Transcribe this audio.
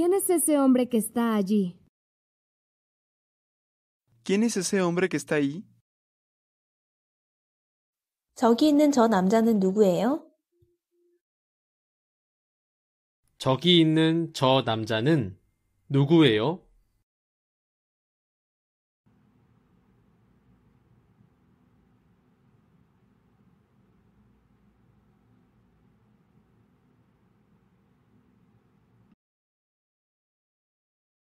¿Quién es ese hombre que está allí? ¿Quién es ese hombre que está ahí? 저기 있는 저 남자는 누구예요? 저기 있는 저 남자는 누구예요?